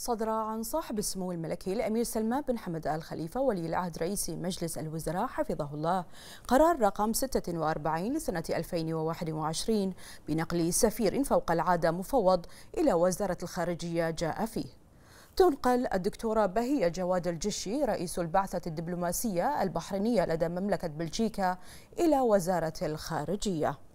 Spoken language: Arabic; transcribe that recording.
صدر عن صاحب السمو الملكي الأمير سلمان بن حمد آل خليفة ولي العهد رئيس مجلس الوزراء حفظه الله قرار رقم 46 لسنة 2021 بنقل سفير فوق العادة مفوض إلى وزارة الخارجية جاء فيه تنقل الدكتورة بهية جواد الجشي رئيس البعثة الدبلوماسية البحرينية لدى مملكة بلجيكا إلى وزارة الخارجية